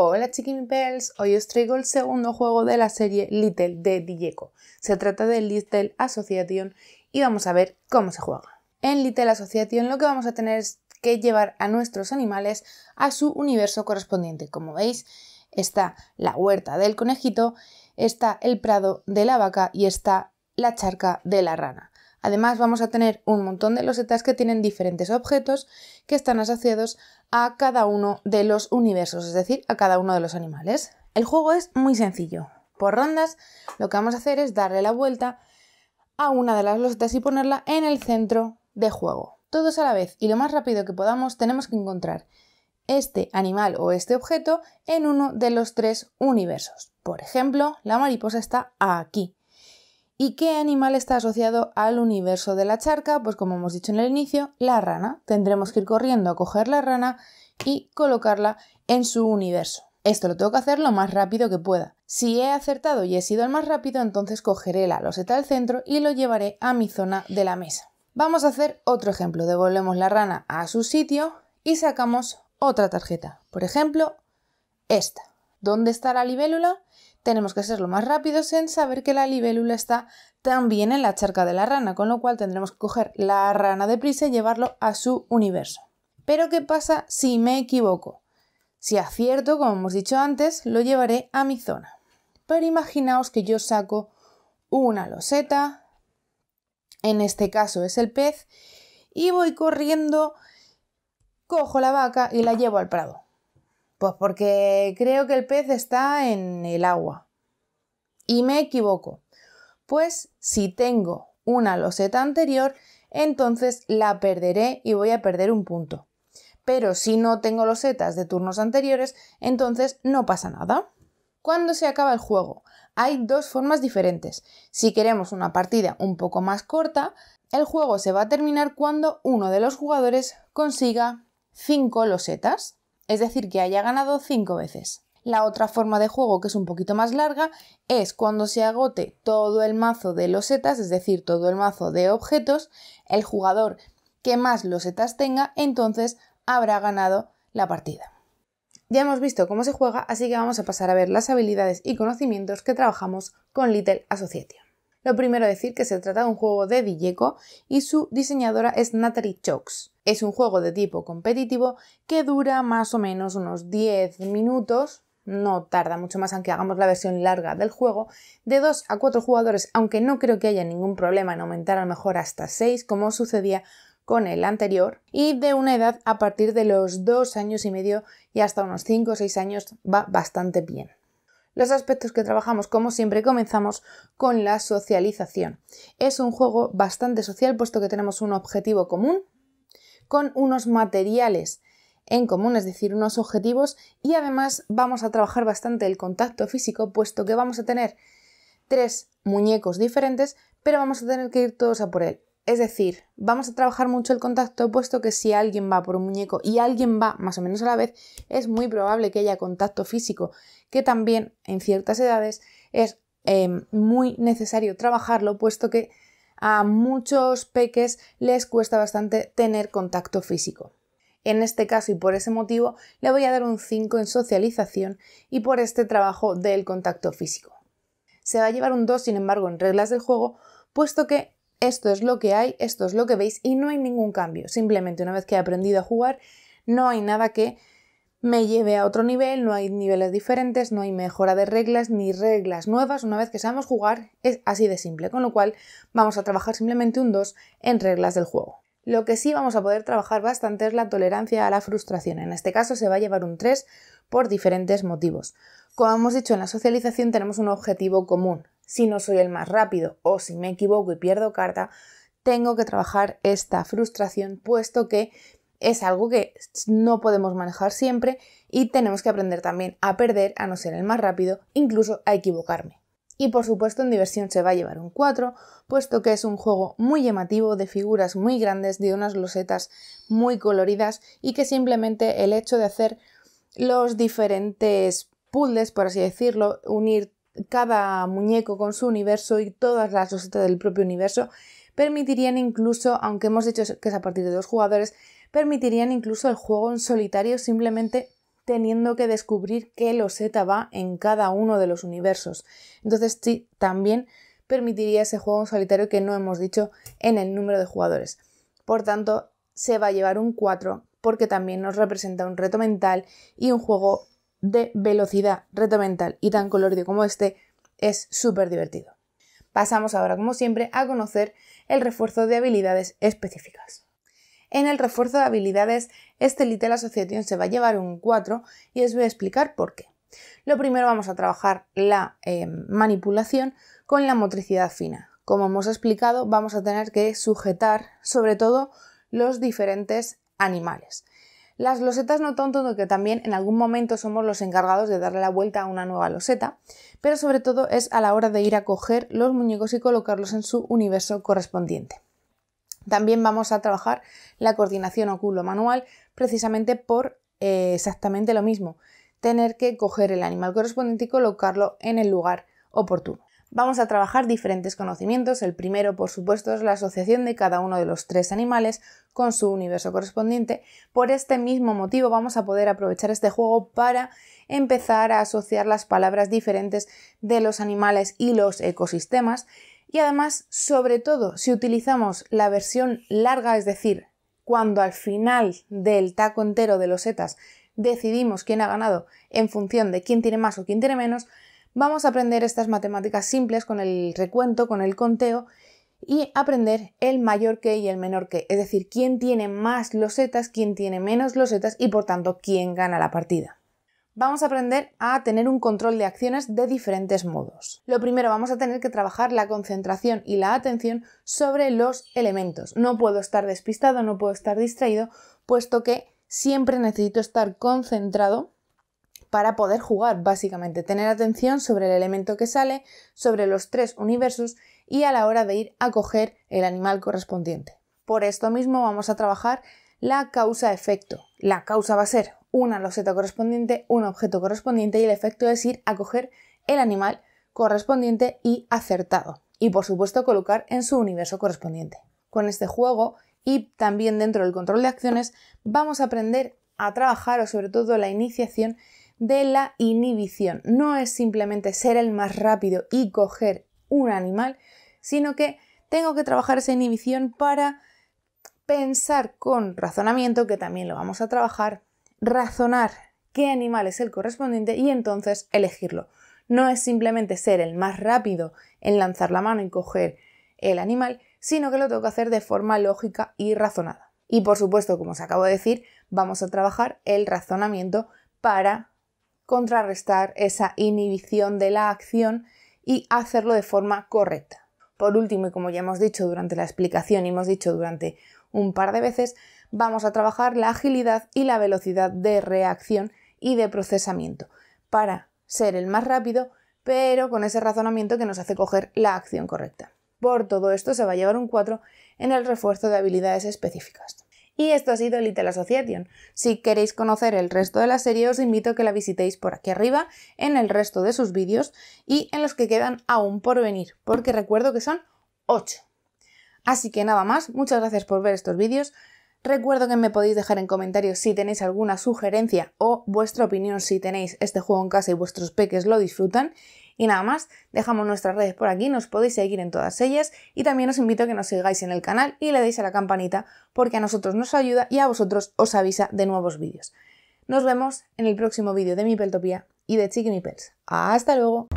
Hola Chicken Bells, hoy os traigo el segundo juego de la serie Little de Dilleco. Se trata de Little Association y vamos a ver cómo se juega. En Little Association lo que vamos a tener es que llevar a nuestros animales a su universo correspondiente. Como veis, está la huerta del conejito, está el prado de la vaca y está la charca de la rana. Además vamos a tener un montón de losetas que tienen diferentes objetos que están asociados a cada uno de los universos, es decir, a cada uno de los animales. El juego es muy sencillo. Por rondas lo que vamos a hacer es darle la vuelta a una de las losetas y ponerla en el centro de juego. Todos a la vez y lo más rápido que podamos tenemos que encontrar este animal o este objeto en uno de los tres universos. Por ejemplo, la mariposa está aquí. ¿Y qué animal está asociado al universo de la charca? Pues como hemos dicho en el inicio, la rana. Tendremos que ir corriendo a coger la rana y colocarla en su universo. Esto lo tengo que hacer lo más rápido que pueda. Si he acertado y he sido el más rápido, entonces cogeré la loseta del centro y lo llevaré a mi zona de la mesa. Vamos a hacer otro ejemplo. Devolvemos la rana a su sitio y sacamos otra tarjeta. Por ejemplo, esta. ¿Dónde está la libélula? tenemos que ser lo más rápidos en saber que la libélula está también en la charca de la rana, con lo cual tendremos que coger la rana deprisa y llevarlo a su universo. Pero ¿qué pasa si me equivoco? Si acierto, como hemos dicho antes, lo llevaré a mi zona. Pero imaginaos que yo saco una loseta, en este caso es el pez, y voy corriendo, cojo la vaca y la llevo al prado. Pues porque creo que el pez está en el agua. Y me equivoco. Pues si tengo una loseta anterior, entonces la perderé y voy a perder un punto. Pero si no tengo losetas de turnos anteriores, entonces no pasa nada. ¿Cuándo se acaba el juego? Hay dos formas diferentes. Si queremos una partida un poco más corta, el juego se va a terminar cuando uno de los jugadores consiga 5 losetas es decir, que haya ganado 5 veces. La otra forma de juego, que es un poquito más larga, es cuando se agote todo el mazo de losetas, es decir, todo el mazo de objetos, el jugador que más losetas tenga, entonces habrá ganado la partida. Ya hemos visto cómo se juega, así que vamos a pasar a ver las habilidades y conocimientos que trabajamos con Little Association. Lo primero decir que se trata de un juego de Dilleco y su diseñadora es Natalie Chokes. Es un juego de tipo competitivo que dura más o menos unos 10 minutos, no tarda mucho más aunque hagamos la versión larga del juego, de 2 a 4 jugadores, aunque no creo que haya ningún problema en aumentar a lo mejor hasta 6 como sucedía con el anterior y de una edad a partir de los 2 años y medio y hasta unos 5 o 6 años va bastante bien los aspectos que trabajamos, como siempre, comenzamos con la socialización. Es un juego bastante social, puesto que tenemos un objetivo común con unos materiales en común, es decir, unos objetivos, y además vamos a trabajar bastante el contacto físico, puesto que vamos a tener tres muñecos diferentes, pero vamos a tener que ir todos a por él. Es decir, vamos a trabajar mucho el contacto, puesto que si alguien va por un muñeco y alguien va más o menos a la vez, es muy probable que haya contacto físico, que también en ciertas edades es em, muy necesario trabajarlo, puesto que a muchos peques les cuesta bastante tener contacto físico. En este caso y por ese motivo le voy a dar un 5 en socialización y por este trabajo del contacto físico. Se va a llevar un 2, sin embargo, en reglas del juego, puesto que esto es lo que hay, esto es lo que veis y no hay ningún cambio. Simplemente una vez que he aprendido a jugar, no hay nada que me lleve a otro nivel, no hay niveles diferentes, no hay mejora de reglas ni reglas nuevas. Una vez que sabemos jugar es así de simple, con lo cual vamos a trabajar simplemente un 2 en reglas del juego. Lo que sí vamos a poder trabajar bastante es la tolerancia a la frustración. En este caso se va a llevar un 3 por diferentes motivos. Como hemos dicho, en la socialización tenemos un objetivo común, si no soy el más rápido o si me equivoco y pierdo carta, tengo que trabajar esta frustración puesto que es algo que no podemos manejar siempre y tenemos que aprender también a perder, a no ser el más rápido, incluso a equivocarme. Y por supuesto en diversión se va a llevar un 4, puesto que es un juego muy llamativo, de figuras muy grandes, de unas losetas muy coloridas y que simplemente el hecho de hacer los diferentes puzzles, por así decirlo, unir cada muñeco con su universo y todas las rosetas del propio universo permitirían incluso, aunque hemos dicho que es a partir de dos jugadores, permitirían incluso el juego en solitario simplemente teniendo que descubrir qué loseta va en cada uno de los universos. Entonces sí, también permitiría ese juego en solitario que no hemos dicho en el número de jugadores. Por tanto, se va a llevar un 4 porque también nos representa un reto mental y un juego de velocidad, reto y tan colorido como este es súper divertido. Pasamos ahora, como siempre, a conocer el refuerzo de habilidades específicas. En el refuerzo de habilidades, este Little Association se va a llevar un 4 y os voy a explicar por qué. Lo primero vamos a trabajar la eh, manipulación con la motricidad fina. Como hemos explicado, vamos a tener que sujetar sobre todo los diferentes animales. Las losetas no tanto, que también en algún momento somos los encargados de darle la vuelta a una nueva loseta, pero sobre todo es a la hora de ir a coger los muñecos y colocarlos en su universo correspondiente. También vamos a trabajar la coordinación oculo-manual precisamente por eh, exactamente lo mismo, tener que coger el animal correspondiente y colocarlo en el lugar oportuno vamos a trabajar diferentes conocimientos. El primero, por supuesto, es la asociación de cada uno de los tres animales con su universo correspondiente. Por este mismo motivo vamos a poder aprovechar este juego para empezar a asociar las palabras diferentes de los animales y los ecosistemas. Y además, sobre todo, si utilizamos la versión larga, es decir, cuando al final del taco entero de los setas decidimos quién ha ganado en función de quién tiene más o quién tiene menos, Vamos a aprender estas matemáticas simples con el recuento, con el conteo y aprender el mayor que y el menor que, es decir, quién tiene más losetas, quién tiene menos losetas y por tanto quién gana la partida. Vamos a aprender a tener un control de acciones de diferentes modos. Lo primero, vamos a tener que trabajar la concentración y la atención sobre los elementos. No puedo estar despistado, no puedo estar distraído, puesto que siempre necesito estar concentrado para poder jugar, básicamente, tener atención sobre el elemento que sale, sobre los tres universos y a la hora de ir a coger el animal correspondiente. Por esto mismo vamos a trabajar la causa-efecto. La causa va a ser una loseta correspondiente, un objeto correspondiente y el efecto es ir a coger el animal correspondiente y acertado. Y por supuesto colocar en su universo correspondiente. Con este juego y también dentro del control de acciones vamos a aprender a trabajar o sobre todo la iniciación de la inhibición. No es simplemente ser el más rápido y coger un animal, sino que tengo que trabajar esa inhibición para pensar con razonamiento, que también lo vamos a trabajar, razonar qué animal es el correspondiente y entonces elegirlo. No es simplemente ser el más rápido en lanzar la mano y coger el animal, sino que lo tengo que hacer de forma lógica y razonada. Y por supuesto, como os acabo de decir, vamos a trabajar el razonamiento para contrarrestar esa inhibición de la acción y hacerlo de forma correcta. Por último, y como ya hemos dicho durante la explicación y hemos dicho durante un par de veces, vamos a trabajar la agilidad y la velocidad de reacción y de procesamiento para ser el más rápido, pero con ese razonamiento que nos hace coger la acción correcta. Por todo esto se va a llevar un 4 en el refuerzo de habilidades específicas. Y esto ha sido Little Association. Si queréis conocer el resto de la serie, os invito a que la visitéis por aquí arriba, en el resto de sus vídeos y en los que quedan aún por venir, porque recuerdo que son 8. Así que nada más, muchas gracias por ver estos vídeos. Recuerdo que me podéis dejar en comentarios si tenéis alguna sugerencia o vuestra opinión si tenéis este juego en casa y vuestros peques lo disfrutan. Y nada más, dejamos nuestras redes por aquí, nos podéis seguir en todas ellas y también os invito a que nos sigáis en el canal y le deis a la campanita porque a nosotros nos ayuda y a vosotros os avisa de nuevos vídeos. Nos vemos en el próximo vídeo de Mi Peltopía y de Chiqui Mi Pels. ¡Hasta luego!